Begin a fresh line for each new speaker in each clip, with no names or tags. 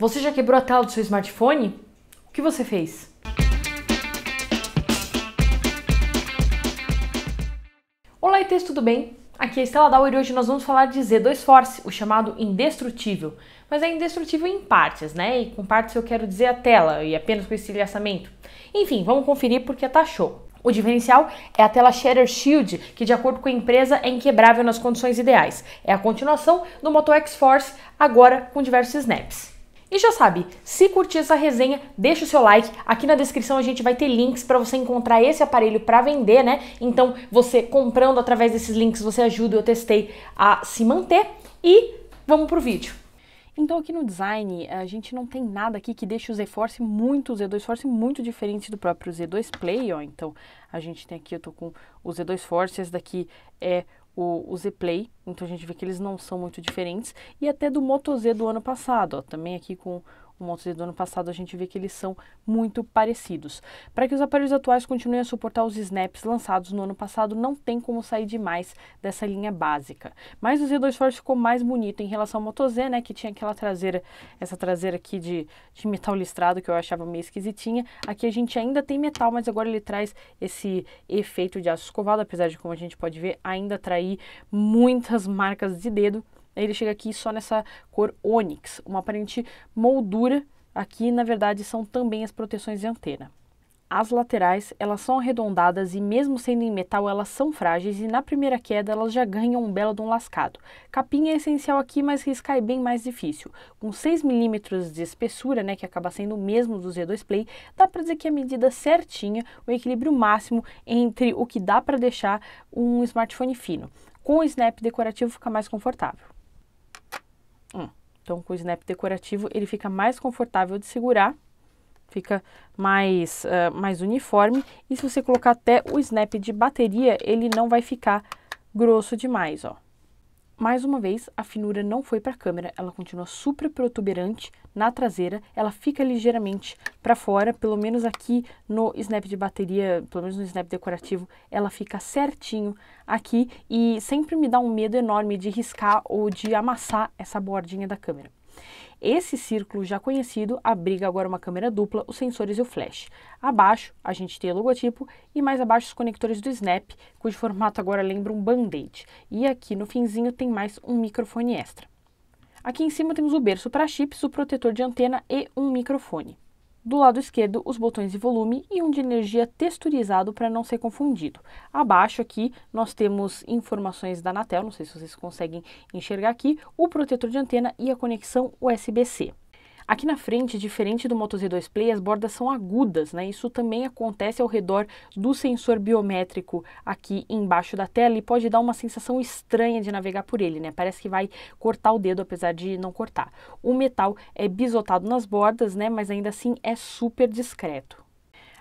Você já quebrou a tela do seu smartphone? O que você fez? Olá, ETs, tudo bem? Aqui é Estela Dauer e hoje nós vamos falar de Z2 Force, o chamado indestrutível. Mas é indestrutível em partes, né? E com partes eu quero dizer a tela e apenas com esse enlaçamento. Enfim, vamos conferir porque tá show. O diferencial é a tela Shatter Shield, que de acordo com a empresa é inquebrável nas condições ideais. É a continuação do Moto X Force, agora com diversos snaps. E já sabe, se curtir essa resenha, deixa o seu like. Aqui na descrição a gente vai ter links para você encontrar esse aparelho para vender, né? Então, você comprando através desses links, você ajuda eu testei a se manter e vamos pro vídeo. Então aqui no design, a gente não tem nada aqui que deixe o Z Force muito, o Z2 Force muito diferente do próprio Z2 Play, ó. Então, a gente tem aqui, eu tô com o Z2 Force, esse daqui é o, o Z Play, então a gente vê que eles não são muito diferentes, e até do Moto Z do ano passado, ó, também aqui com Montes do ano passado, a gente vê que eles são muito parecidos. Para que os aparelhos atuais continuem a suportar os snaps lançados no ano passado, não tem como sair demais dessa linha básica. Mas o Z2 Force ficou mais bonito em relação ao Moto Z, né, que tinha aquela traseira, essa traseira aqui de, de metal listrado que eu achava meio esquisitinha. Aqui a gente ainda tem metal, mas agora ele traz esse efeito de aço escovado, apesar de, como a gente pode ver, ainda atrair muitas marcas de dedo. Ele chega aqui só nessa cor ônix, uma aparente moldura. Aqui, na verdade, são também as proteções de antena. As laterais, elas são arredondadas e mesmo sendo em metal, elas são frágeis e na primeira queda elas já ganham um belo de um lascado. Capinha é essencial aqui, mas riscar é bem mais difícil. Com 6 milímetros de espessura, né, que acaba sendo o mesmo do Z2 Play, dá para dizer que é a medida certinha, o equilíbrio máximo entre o que dá para deixar um smartphone fino. Com o snap decorativo fica mais confortável. Então, com o snap decorativo, ele fica mais confortável de segurar, fica mais, uh, mais uniforme. E se você colocar até o snap de bateria, ele não vai ficar grosso demais, ó. Mais uma vez, a finura não foi para a câmera, ela continua super protuberante na traseira, ela fica ligeiramente para fora, pelo menos aqui no snap de bateria, pelo menos no snap decorativo, ela fica certinho aqui e sempre me dá um medo enorme de riscar ou de amassar essa bordinha da câmera. Esse círculo já conhecido abriga agora uma câmera dupla, os sensores e o flash. Abaixo, a gente tem o logotipo e mais abaixo os conectores do Snap, cujo formato agora lembra um band-aid. E aqui no finzinho tem mais um microfone extra. Aqui em cima temos o berço para chips, o protetor de antena e um microfone. Do lado esquerdo, os botões de volume e um de energia texturizado para não ser confundido. Abaixo aqui, nós temos informações da Anatel, não sei se vocês conseguem enxergar aqui, o protetor de antena e a conexão USB-C. Aqui na frente, diferente do Moto Z2 Play, as bordas são agudas, né? Isso também acontece ao redor do sensor biométrico aqui embaixo da tela e pode dar uma sensação estranha de navegar por ele, né? Parece que vai cortar o dedo, apesar de não cortar. O metal é bisotado nas bordas, né? Mas ainda assim é super discreto.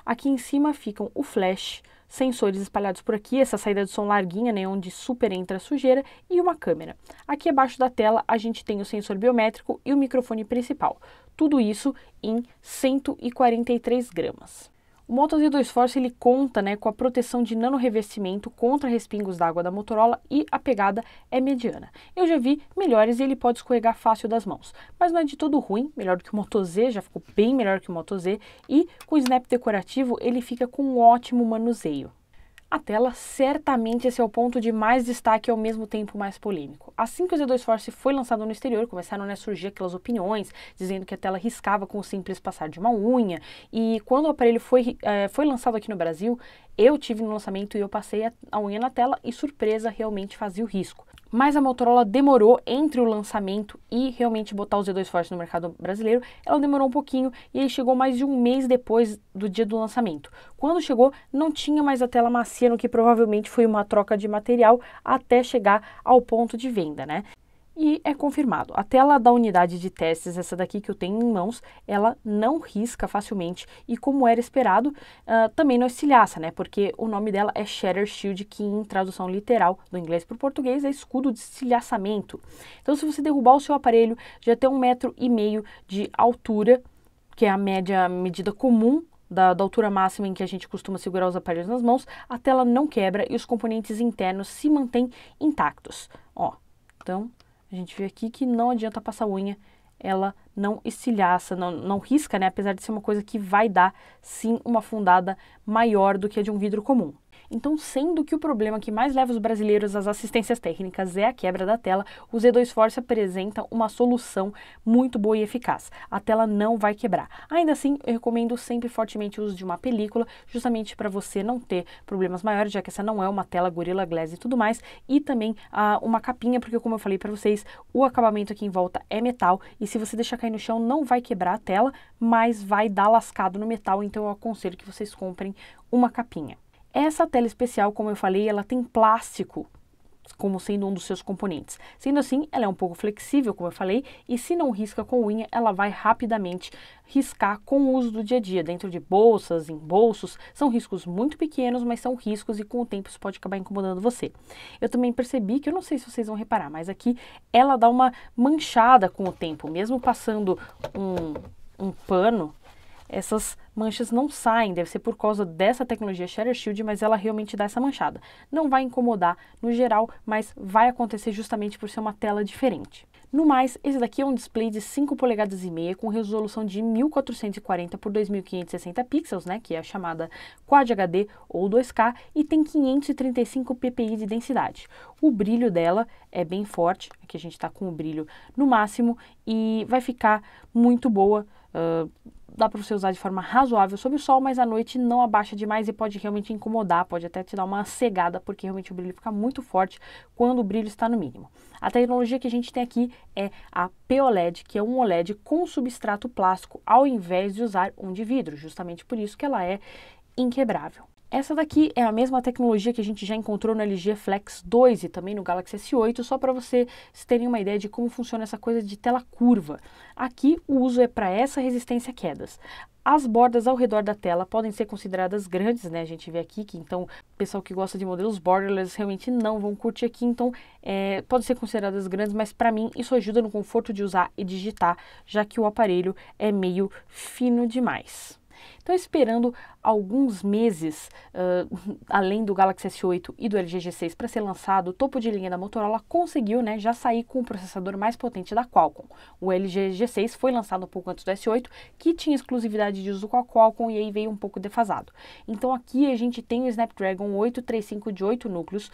Aqui em cima ficam o flash, sensores espalhados por aqui, essa saída de som larguinha, né, onde super entra a sujeira, e uma câmera. Aqui abaixo da tela a gente tem o sensor biométrico e o microfone principal. Tudo isso em 143 gramas. O Moto Z2 Force ele conta né, com a proteção de nano revestimento contra respingos d'água da Motorola e a pegada é mediana. Eu já vi melhores e ele pode escorregar fácil das mãos, mas não é de todo ruim, melhor do que o Moto Z, já ficou bem melhor que o Moto Z, e com o snap decorativo ele fica com um ótimo manuseio a tela, certamente esse é o ponto de mais destaque e ao mesmo tempo mais polêmico. Assim que o Z2 Force foi lançado no exterior, começaram né, a surgir aquelas opiniões, dizendo que a tela riscava com o simples passar de uma unha, e quando o aparelho foi, é, foi lançado aqui no Brasil, eu tive no lançamento e eu passei a, a unha na tela e surpresa, realmente fazia o risco mas a Motorola demorou entre o lançamento e realmente botar o Z2 Forte no mercado brasileiro. Ela demorou um pouquinho e ele chegou mais de um mês depois do dia do lançamento. Quando chegou, não tinha mais a tela macia, no que provavelmente foi uma troca de material até chegar ao ponto de venda, né? e é confirmado. A tela da unidade de testes, essa daqui que eu tenho em mãos, ela não risca facilmente e como era esperado, uh, também não estilhaça, né? Porque o nome dela é Shatter Shield, que em tradução literal do inglês para o português é escudo de estilhaçamento. Então se você derrubar o seu aparelho de até um metro e meio de altura, que é a média medida comum da, da, altura máxima em que a gente costuma segurar os aparelhos nas mãos, a tela não quebra e os componentes internos se mantêm intactos. Ó, então a gente vê aqui que não adianta passar unha, ela não estilhaça, não, não risca, né? Apesar de ser uma coisa que vai dar, sim, uma fundada maior do que a de um vidro comum. Então, sendo que o problema que mais leva os brasileiros às assistências técnicas é a quebra da tela, o Z2 Force apresenta uma solução muito boa e eficaz. A tela não vai quebrar. Ainda assim, eu recomendo sempre fortemente o uso de uma película, justamente para você não ter problemas maiores, já que essa não é uma tela Gorilla Glass e tudo mais, e também uma capinha, porque como eu falei para vocês, o acabamento aqui em volta é metal, e se você deixar cair no chão, não vai quebrar a tela, mas vai dar lascado no metal, então eu aconselho que vocês comprem uma capinha. Essa tela especial, como eu falei, ela tem plástico como sendo um dos seus componentes. Sendo assim, ela é um pouco flexível, como eu falei, e se não risca com unha, ela vai rapidamente riscar com o uso do dia a dia, dentro de bolsas, em bolsos. São riscos muito pequenos, mas são riscos e com o tempo isso pode acabar incomodando você. Eu também percebi que, eu não sei se vocês vão reparar, mas aqui ela dá uma manchada com o tempo, mesmo passando um, um pano essas manchas não saem, deve ser por causa dessa tecnologia Shatter Shield, mas ela realmente dá essa manchada. Não vai incomodar no geral, mas vai acontecer justamente por ser uma tela diferente. No mais, esse daqui é um display de 5 polegadas e meia com resolução de 1440 por 2560 pixels, né, que é a chamada Quad HD ou 2K, e tem 535 ppi de densidade. O brilho dela é bem forte, aqui a gente está com o brilho no máximo, e vai ficar muito boa dá para você usar de forma razoável sob o sol, mas à noite não abaixa demais e pode realmente incomodar, pode até te dar uma cegada, porque realmente o brilho fica muito forte quando o brilho está no mínimo. A tecnologia que a gente tem aqui é a POLED, que é um OLED com substrato plástico, ao invés de usar um de vidro, justamente por isso que ela é inquebrável. Essa daqui é a mesma tecnologia que a gente já encontrou no LG Flex 2 e também no Galaxy S8, só para vocês terem uma ideia de como funciona essa coisa de tela curva. Aqui o uso é para essa resistência a quedas. As bordas ao redor da tela podem ser consideradas grandes, né? A gente vê aqui que então pessoal que gosta de modelos borderless realmente não vão curtir aqui, então é, podem ser consideradas grandes, mas para mim isso ajuda no conforto de usar e digitar, já que o aparelho é meio fino demais. Então, esperando alguns meses, uh, além do Galaxy S8 e do LG G6 para ser lançado, o topo de linha da Motorola conseguiu né, já sair com o processador mais potente da Qualcomm. O LG G6 foi lançado um pouco antes do S8, que tinha exclusividade de uso com a Qualcomm e aí veio um pouco defasado. Então, aqui a gente tem o Snapdragon 835 de 8 núcleos,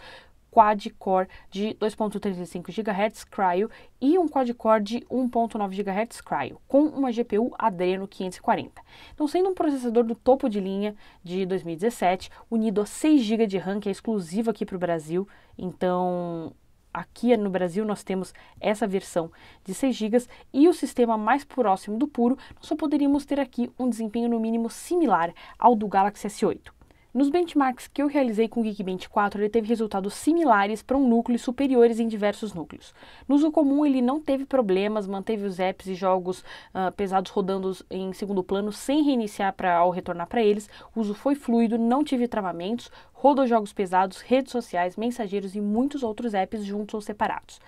quad-core de 2.35 GHz Cryo e um quad-core de 1.9 GHz Cryo, com uma GPU Adreno 540. Então, sendo um processador do topo de linha de 2017, unido a 6 GB de RAM, que é exclusivo aqui para o Brasil, então aqui no Brasil nós temos essa versão de 6 GB e o sistema mais próximo do puro, nós só poderíamos ter aqui um desempenho no mínimo similar ao do Galaxy S8. Nos benchmarks que eu realizei com o Geekbench 4, ele teve resultados similares para um núcleo e superiores em diversos núcleos. No uso comum, ele não teve problemas, manteve os apps e jogos uh, pesados rodando em segundo plano sem reiniciar pra, ao retornar para eles. O uso foi fluido, não tive travamentos, rodou jogos pesados, redes sociais, mensageiros e muitos outros apps juntos ou separados.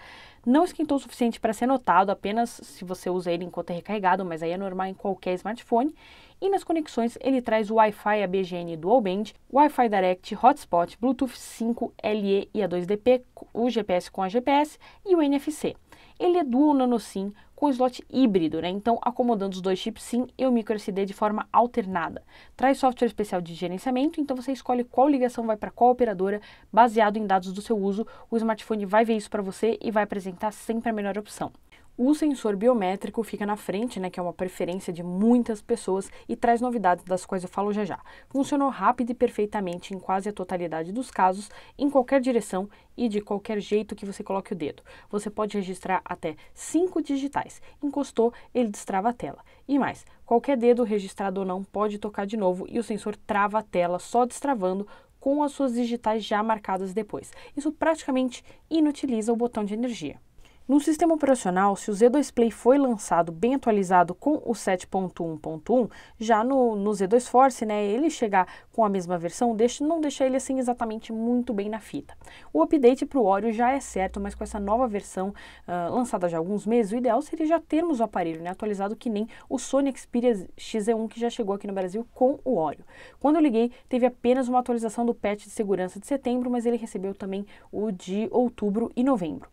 Não esquentou o suficiente para ser notado, apenas se você usa ele enquanto é recarregado, mas aí é normal em qualquer smartphone. E nas conexões ele traz o Wi-Fi ABGN band Wi-Fi Direct Hotspot, Bluetooth 5, LE e A2DP, o GPS com a GPS e o NFC. Ele é dual nano SIM com slot híbrido, né? Então, acomodando os dois chips SIM e o micro SD de forma alternada. Traz software especial de gerenciamento, então você escolhe qual ligação vai para qual operadora, baseado em dados do seu uso. O smartphone vai ver isso para você e vai apresentar sempre a melhor opção. O sensor biométrico fica na frente, né, que é uma preferência de muitas pessoas e traz novidades das quais eu falo já já. Funcionou rápido e perfeitamente em quase a totalidade dos casos, em qualquer direção e de qualquer jeito que você coloque o dedo. Você pode registrar até 5 digitais. Encostou, ele destrava a tela. E mais, qualquer dedo registrado ou não pode tocar de novo e o sensor trava a tela só destravando com as suas digitais já marcadas depois. Isso praticamente inutiliza o botão de energia. No sistema operacional, se o Z2 Play foi lançado bem atualizado com o 7.1.1, já no, no, Z2 Force, né, ele chegar com a mesma versão deixa, não deixa ele assim exatamente muito bem na fita. O update para o Oreo já é certo, mas com essa nova versão uh, lançada já há alguns meses, o ideal seria já termos o aparelho né, atualizado que nem o Sony Xperia XZ1 que já chegou aqui no Brasil com o Oreo. Quando eu liguei, teve apenas uma atualização do patch de segurança de setembro, mas ele recebeu também o de outubro e novembro.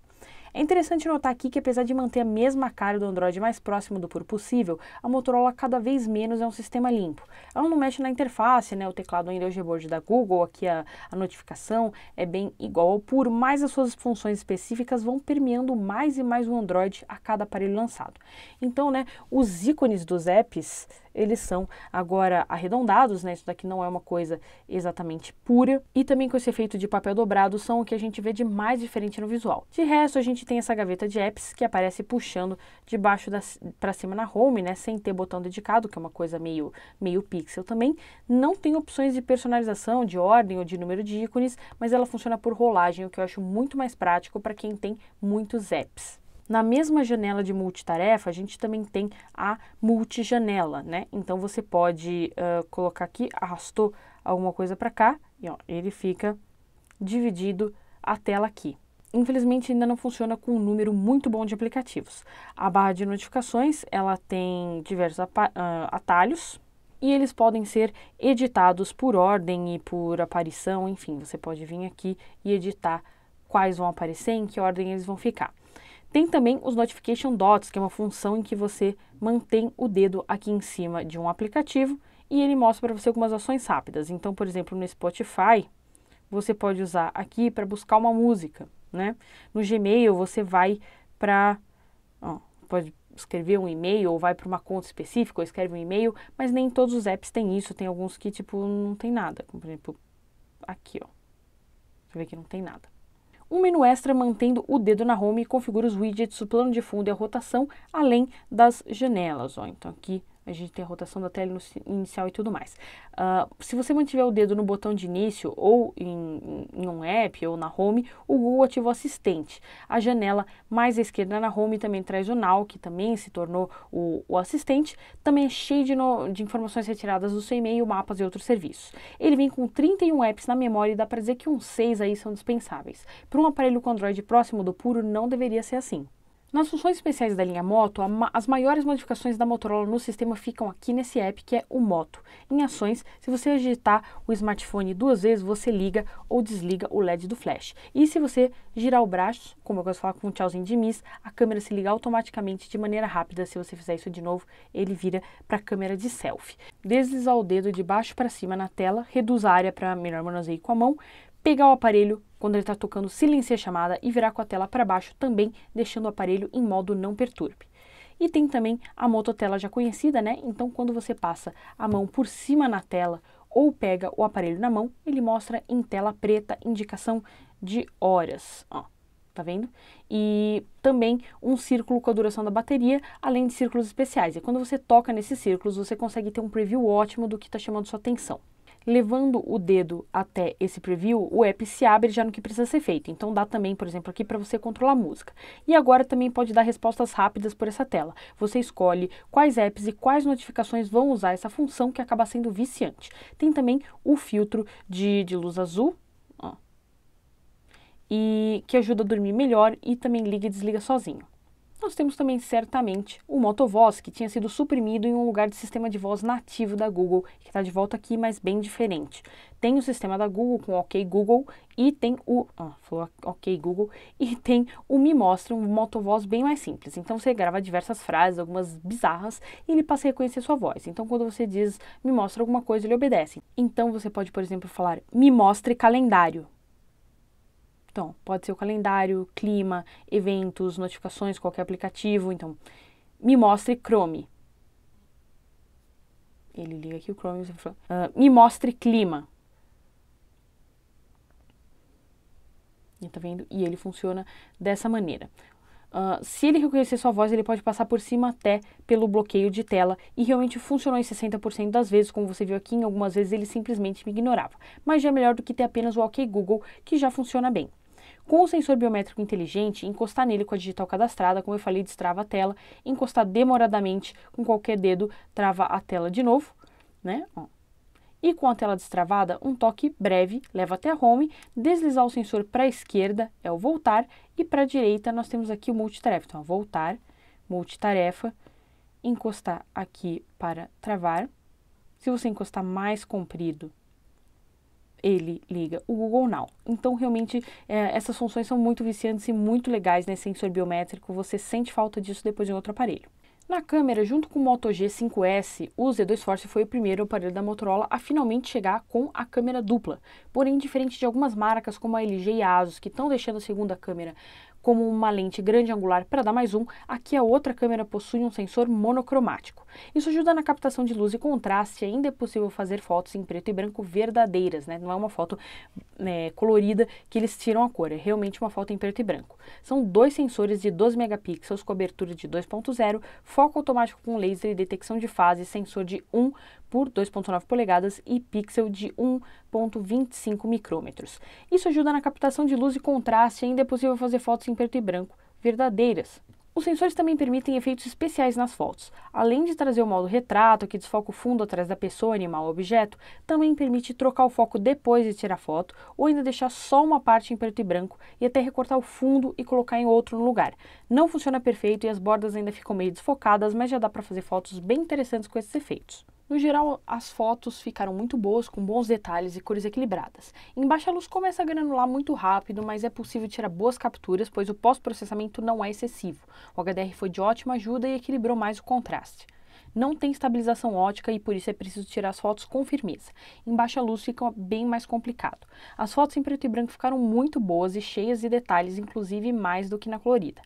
É interessante notar aqui que apesar de manter a mesma cara do Android mais próximo do puro possível, a Motorola cada vez menos é um sistema limpo. Ela não mexe na interface, né, o teclado ainda é o Gboard da Google, aqui a, a notificação é bem igual ao puro, mas as suas funções específicas vão permeando mais e mais o Android a cada aparelho lançado. Então, né, os ícones dos apps eles são agora arredondados, né? Isso daqui não é uma coisa exatamente pura. E também com esse efeito de papel dobrado são o que a gente vê de mais diferente no visual. De resto, a gente tem essa gaveta de apps que aparece puxando de baixo para cima na home, né? Sem ter botão dedicado, que é uma coisa meio, meio pixel também. Não tem opções de personalização, de ordem ou de número de ícones, mas ela funciona por rolagem, o que eu acho muito mais prático para quem tem muitos apps. Na mesma janela de multitarefa, a gente também tem a multijanela, né? Então, você pode uh, colocar aqui, arrastou alguma coisa para cá e ó, ele fica dividido a tela aqui. Infelizmente, ainda não funciona com um número muito bom de aplicativos. A barra de notificações, ela tem diversos uh, atalhos, e eles podem ser editados por ordem e por aparição, enfim, você pode vir aqui e editar quais vão aparecer, em que ordem eles vão ficar. Tem também os Notification Dots, que é uma função em que você mantém o dedo aqui em cima de um aplicativo e ele mostra para você algumas ações rápidas. Então, por exemplo, no Spotify, você pode usar aqui para buscar uma música, né? No Gmail, você vai para... Pode escrever um e-mail ou vai para uma conta específica ou escreve um e-mail, mas nem todos os apps têm isso. Tem alguns que, tipo, não tem nada. Como, por exemplo, aqui, ó. Você vê que não tem nada um menu extra mantendo o dedo na home configura os widgets, o plano de fundo e a rotação, além das janelas. Ó. Então aqui a gente tem a rotação da tela inicial e tudo mais. Uh, se você mantiver o dedo no botão de início ou em, em, um app ou na home, o Google ativa o assistente. A janela mais à esquerda na home também traz o Now, que também se tornou o, o assistente, também é cheio de, no, de informações retiradas do seu e-mail, mapas e outros serviços. Ele vem com 31 apps na memória e dá para dizer que uns 6 aí são dispensáveis. Para um aparelho com Android próximo do puro, não deveria ser assim. Nas funções especiais da linha Moto, ma as maiores modificações da Motorola no sistema ficam aqui nesse app que é o Moto. Em ações, se você agitar o smartphone duas vezes, você liga ou desliga o LED do flash. E se você girar o braço, como eu gosto de falar com um tchauzinho de Miss, a câmera se liga automaticamente de maneira rápida. Se você fizer isso de novo, ele vira para a câmera de selfie. Deslizar o dedo de baixo para cima na tela reduz a área para melhor manuseio com a mão, pegar o aparelho quando ele está tocando silenciar a chamada e virar com a tela para baixo, também deixando o aparelho em modo não perturbe. E tem também a mototela já conhecida, né? Então, quando você passa a mão por cima na tela ou pega o aparelho na mão, ele mostra em tela preta indicação de horas. Ó, tá vendo? E também um círculo com a duração da bateria, além de círculos especiais. E quando você toca nesses círculos, você consegue ter um preview ótimo do que está chamando sua atenção. Levando o dedo até esse preview, o app se abre já no que precisa ser feito. Então dá também, por exemplo, aqui para você controlar a música. E agora também pode dar respostas rápidas por essa tela. Você escolhe quais apps e quais notificações vão usar essa função que acaba sendo viciante. Tem também o filtro de, de luz azul, e que ajuda a dormir melhor e também liga e desliga sozinho. Nós temos também, certamente, o Motovoz, que tinha sido suprimido em um lugar de sistema de voz nativo da Google, que está de volta aqui, mas bem diferente. Tem o sistema da Google com OK Google e tem o. Ah, falou OK Google. E tem o Me Mostra, um Motovoz bem mais simples. Então você grava diversas frases, algumas bizarras, e ele passa a reconhecer sua voz. Então quando você diz Me Mostra alguma coisa, ele obedece. Então você pode, por exemplo, falar Me Mostre calendário. Então, pode ser o calendário, clima, eventos, notificações, qualquer aplicativo. Então, me mostre Chrome. Ele liga aqui o Chrome e fala, uh, me mostre clima. E tá vendo? E ele funciona dessa maneira. Uh, se ele reconhecer sua voz, ele pode passar por cima até pelo bloqueio de tela e realmente funcionou em 60% das vezes, como você viu aqui, em algumas vezes ele simplesmente me ignorava. Mas já é melhor do que ter apenas o OK Google, que já funciona bem. Com o sensor biométrico inteligente, encostar nele com a digital cadastrada, como eu falei, destrava a tela, encostar demoradamente com qualquer dedo, trava a tela de novo, né? Ó. E com a tela destravada, um toque breve leva até a home, deslizar o sensor para a esquerda é o voltar e para a direita nós temos aqui o multitarefa. Então, ó, voltar, multitarefa, encostar aqui para travar. Se você encostar mais comprido, ele liga o Google Now. Então, realmente, é, essas funções são muito viciantes e muito legais nesse né, sensor biométrico. Você sente falta disso depois em outro aparelho. Na câmera, junto com o Moto G5S, o Z2 Force foi o primeiro aparelho da Motorola a finalmente chegar com a câmera dupla. Porém, diferente de algumas marcas como a LG e a Asus, que estão deixando a segunda câmera como uma lente grande angular para dar mais um, aqui a outra câmera possui um sensor monocromático. Isso ajuda na captação de luz e contraste, ainda é possível fazer fotos em preto e branco verdadeiras, né? não é uma foto né, colorida que eles tiram a cor, é realmente uma foto em preto e branco. São dois sensores de 12 megapixels, cobertura de 2.0, foco automático com laser e detecção de fase, sensor de 1 por 2,9 polegadas e pixel de 1,25 micrômetros. Isso ajuda na captação de luz e contraste e ainda é possível fazer fotos em preto e branco verdadeiras. Os sensores também permitem efeitos especiais nas fotos. Além de trazer o modo retrato, que desfoca o fundo atrás da pessoa, animal ou objeto, também permite trocar o foco depois de tirar a foto, ou ainda deixar só uma parte em preto e branco e até recortar o fundo e colocar em outro no lugar. Não funciona perfeito e as bordas ainda ficam meio desfocadas, mas já dá para fazer fotos bem interessantes com esses efeitos. No geral, as fotos ficaram muito boas, com bons detalhes e cores equilibradas. Embaixo a luz começa a granular muito rápido, mas é possível tirar boas capturas, pois o pós-processamento não é excessivo. O HDR foi de ótima ajuda e equilibrou mais o contraste não tem estabilização ótica e por isso é preciso tirar as fotos com firmeza. Em baixa luz fica bem mais complicado. As fotos em preto e branco ficaram muito boas e cheias de detalhes, inclusive mais do que na colorida.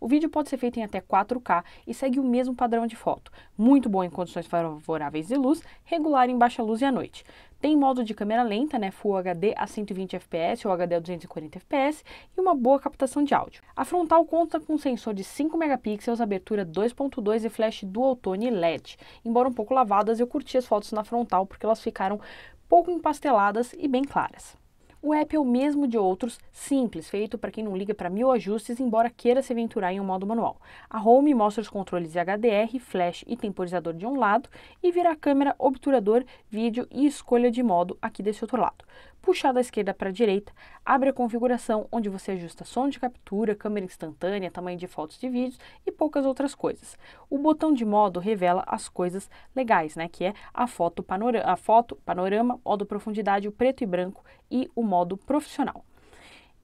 O vídeo pode ser feito em até 4K e segue o mesmo padrão de foto, muito bom em condições favoráveis de luz, regular em baixa luz e à noite. Tem modo de câmera lenta, né, Full HD a 120 fps ou HD a 240 fps e uma boa captação de áudio. A frontal conta com um sensor de 5 megapixels, abertura 2.2 e flash dual tone LED. Embora um pouco lavadas, eu curti as fotos na frontal porque elas ficaram pouco empasteladas e bem claras. O app é o mesmo de outros, simples, feito para quem não liga para mil ajustes, embora queira se aventurar em um modo manual. A Home mostra os controles de HDR, flash e temporizador de um lado e vira a câmera, obturador, vídeo e escolha de modo aqui desse outro lado puxar da esquerda para a direita, abre a configuração onde você ajusta som de captura, câmera instantânea, tamanho de fotos de vídeos e poucas outras coisas. O botão de modo revela as coisas legais, né, que é a foto, panorama, a foto, panorama, modo profundidade, o preto e branco e o modo profissional.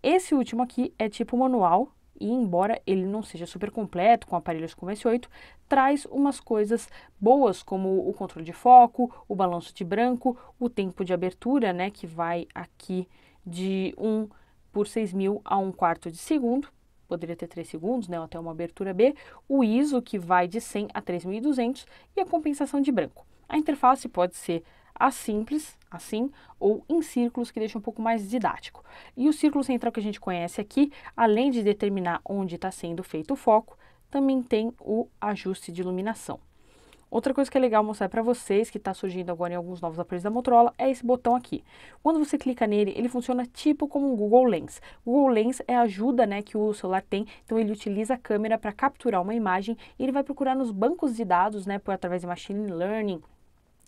Esse último aqui é tipo manual, e embora ele não seja super completo com aparelhos como esse 8, traz umas coisas boas como o controle de foco, o balanço de branco, o tempo de abertura, né, que vai aqui de 1 por 6000 a 1 quarto de segundo, poderia ter 3 segundos, né, até uma abertura B, o ISO que vai de 100 a 3200 e a compensação de branco. A interface pode ser a simples, assim, ou em círculos, que deixa um pouco mais didático. E o círculo central que a gente conhece aqui, além de determinar onde está sendo feito o foco, também tem o ajuste de iluminação. Outra coisa que é legal mostrar para vocês, que está surgindo agora em alguns novos aparelhos da Motorola, é esse botão aqui. Quando você clica nele, ele funciona tipo como um Google Lens. O Google Lens é a ajuda né, que o celular tem, então ele utiliza a câmera para capturar uma imagem e ele vai procurar nos bancos de dados, né, por, através de machine learning,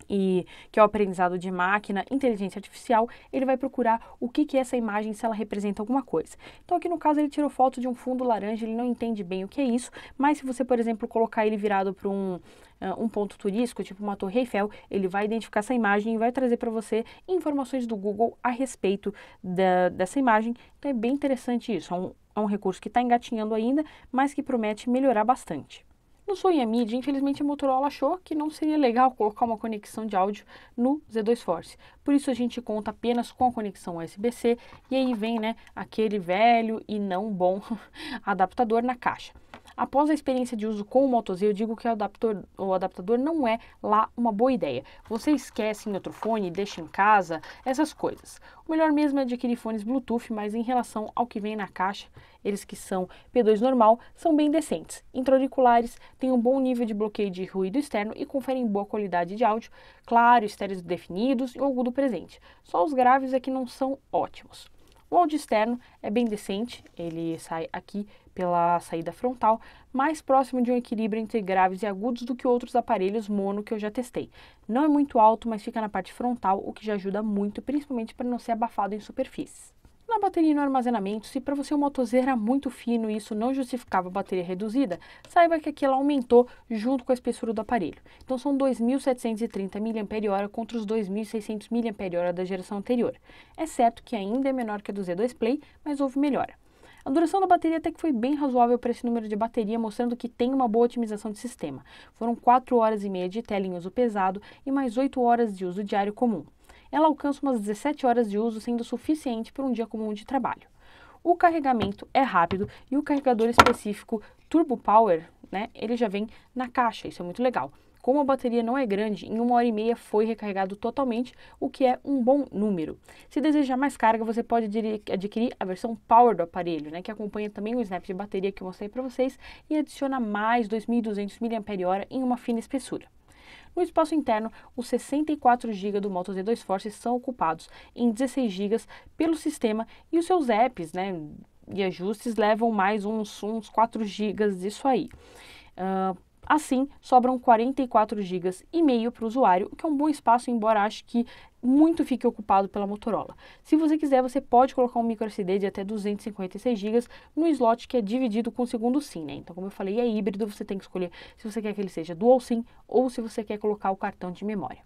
e que é o aprendizado de máquina, inteligência artificial, ele vai procurar o que, que é essa imagem, se ela representa alguma coisa. Então aqui no caso ele tirou foto de um fundo laranja, ele não entende bem o que é isso, mas se você, por exemplo, colocar ele virado para um Uh, um ponto turístico, tipo uma Torre Eiffel, ele vai identificar essa imagem e vai trazer para você informações do Google a respeito da, dessa imagem. Então é bem interessante isso. É um, é um recurso que está engatinhando ainda, mas que promete melhorar bastante. No Sony Amid, infelizmente a Motorola achou que não seria legal colocar uma conexão de áudio no Z2 Force. Por isso a gente conta apenas com a conexão USB-C e aí vem, né, aquele velho e não bom adaptador na caixa. Após a experiência de uso com o Moto Z, eu digo que o adaptador, o adaptador não é lá uma boa ideia. Você esquece em outro fone, deixa em casa, essas coisas. O melhor mesmo é adquirir fones Bluetooth, mas em relação ao que vem na caixa, eles que são P2 normal, são bem decentes. Intra-auriculares, têm um bom nível de bloqueio de ruído externo e conferem boa qualidade de áudio, claro, estéreos definidos e o agudo presente. Só os graves é que não são ótimos. O áudio externo é bem decente, ele sai aqui pela saída frontal, mais próximo de um equilíbrio entre graves e agudos do que outros aparelhos mono que eu já testei. Não é muito alto, mas fica na parte frontal, o que já ajuda muito, principalmente para não ser abafado em superfícies. Na bateria e no armazenamento, se para você o motor era muito fino e isso não justificava a bateria reduzida, saiba que aqui ela aumentou junto com a espessura do aparelho. Então são 2.730 mAh contra os 2.600 mAh da geração anterior. É certo que ainda é menor que a do Z2 Play, mas houve melhora. A duração da bateria até que foi bem razoável para esse número de bateria, mostrando que tem uma boa otimização de sistema. Foram 4 horas e meia de tela em uso pesado e mais 8 horas de uso diário comum. Ela alcança umas 17 horas de uso, sendo suficiente para um dia comum de trabalho. O carregamento é rápido e o carregador específico Turbo Power, né, ele já vem na caixa, isso é muito legal. Como a bateria não é grande, em uma hora e meia foi recarregado totalmente, o que é um bom número. Se desejar mais carga, você pode adquirir a versão Power do aparelho, né, que acompanha também o snap de bateria que eu mostrei para vocês e adiciona mais 2.200 mAh em uma fina espessura. No espaço interno, os 64 GB do Moto Z2 Force são ocupados em 16 GB pelo sistema e os seus apps né, e ajustes levam mais uns, uns 4 GB disso aí. Uh, Assim, sobram 44 GB e meio para o usuário, o que é um bom espaço, embora acho que muito fique ocupado pela Motorola. Se você quiser, você pode colocar um micro SD de até 256 GB no slot que é dividido com o segundo SIM, né? Então, como eu falei, é híbrido, você tem que escolher se você quer que ele seja dual SIM ou se você quer colocar o cartão de memória.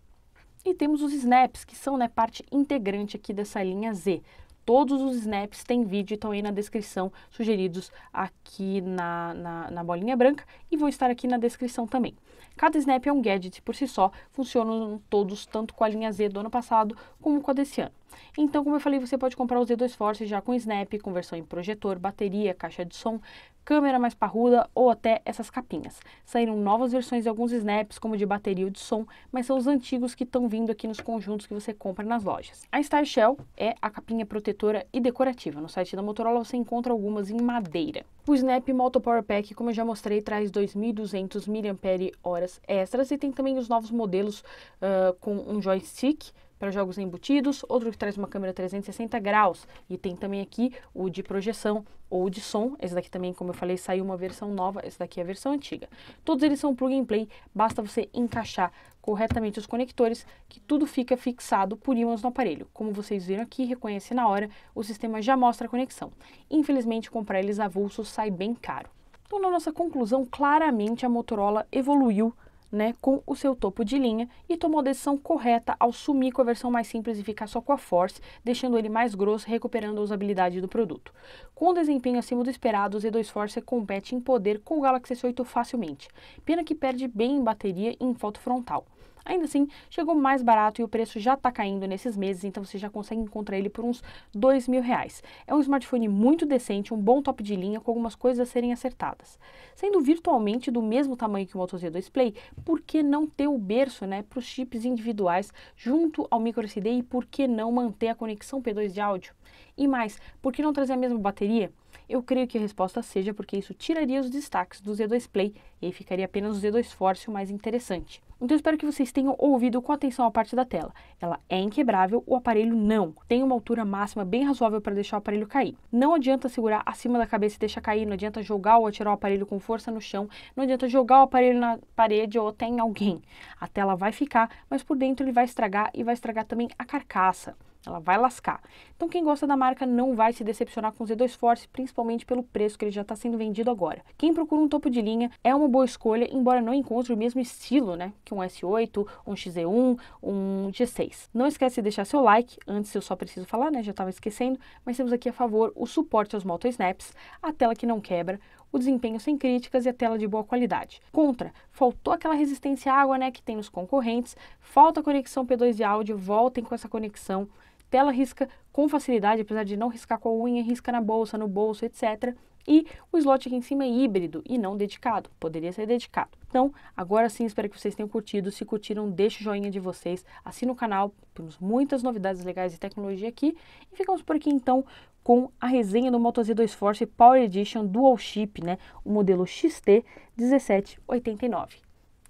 E temos os snaps, que são né, parte integrante aqui dessa linha Z. Todos os snaps têm vídeo, estão aí na descrição, sugeridos aqui na, na, na bolinha branca e vão estar aqui na descrição também. Cada snap é um gadget por si só, funcionam todos tanto com a linha Z do ano passado como com a desse ano. Então, como eu falei, você pode comprar o Z2 Force já com snap, conversão em projetor, bateria, caixa de som, câmera mais parruda ou até essas capinhas. Saíram novas versões de alguns snaps, como de bateria ou de som, mas são os antigos que estão vindo aqui nos conjuntos que você compra nas lojas. A Star Shell é a capinha protetora arquitetura e decorativa. No site da Motorola você encontra algumas em madeira. O Snap Moto Power Pack, como eu já mostrei, traz 2.200 mAh extras e tem também os novos modelos uh, com um joystick para jogos embutidos, outro que traz uma câmera 360 graus e tem também aqui o de projeção ou de som. Esse daqui também, como eu falei, saiu uma versão nova, esse daqui é a versão antiga. Todos eles são plug and play, basta você encaixar corretamente os conectores que tudo fica fixado por ímãs no aparelho. Como vocês viram aqui, reconhece na hora, o sistema já mostra a conexão. Infelizmente, comprar eles avulsos sai bem caro. Então, na nossa conclusão, claramente a Motorola evoluiu né, com o seu topo de linha e tomou a decisão correta ao sumir com a versão mais simples e ficar só com a Force, deixando ele mais grosso, recuperando a usabilidade do produto. Com um desempenho acima do esperado, o Z2 Force compete em poder com o Galaxy S8 facilmente. Pena que perde bem em bateria e em foto frontal. Ainda assim, chegou mais barato e o preço já está caindo nesses meses, então você já consegue encontrar ele por uns dois mil reais. É um smartphone muito decente, um bom top de linha, com algumas coisas a serem acertadas. Sendo virtualmente do mesmo tamanho que o Moto Z2 Play, por que não ter o berço né, para os chips individuais junto ao micro SD e por que não manter a conexão P2 de áudio? E mais, por que não trazer a mesma bateria? Eu creio que a resposta seja porque isso tiraria os destaques do Z2 Play e ficaria apenas o Z2 Force o mais interessante. Então, eu espero que vocês tenham ouvido com atenção a parte da tela. Ela é inquebrável, o aparelho não. Tem uma altura máxima bem razoável para deixar o aparelho cair. Não adianta segurar acima da cabeça e deixar cair, não adianta jogar ou atirar o aparelho com força no chão, não adianta jogar o aparelho na parede ou até em alguém. A tela vai ficar, mas por dentro ele vai estragar e vai estragar também a carcaça. Ela vai lascar. Então, quem gosta da marca não vai se decepcionar com o Z2 Force, principalmente pelo preço que ele já está sendo vendido agora. Quem procura um topo de linha é uma boa escolha, embora não encontre o mesmo estilo né, que um S8, um XZ1, um G6. Não esquece de deixar seu like, antes eu só preciso falar, né, já estava esquecendo, mas temos aqui a favor o suporte aos Moto Snaps, a tela que não quebra, o desempenho sem críticas e a tela de boa qualidade. Contra, faltou aquela resistência à água né, que tem nos concorrentes, falta a conexão P2 de áudio, voltem com essa conexão tela risca com facilidade, apesar de não riscar com a unha, risca na bolsa, no bolso, etc. E o slot aqui em cima é híbrido e não dedicado, poderia ser dedicado. Então, agora sim, espero que vocês tenham curtido. Se curtiram, deixe o joinha de vocês, assina o canal, temos muitas novidades legais de tecnologia aqui. E ficamos por aqui então com a resenha do Moto Z2 Force Power Edition Dual Chip, né? O modelo XT1789.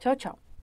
Tchau, tchau!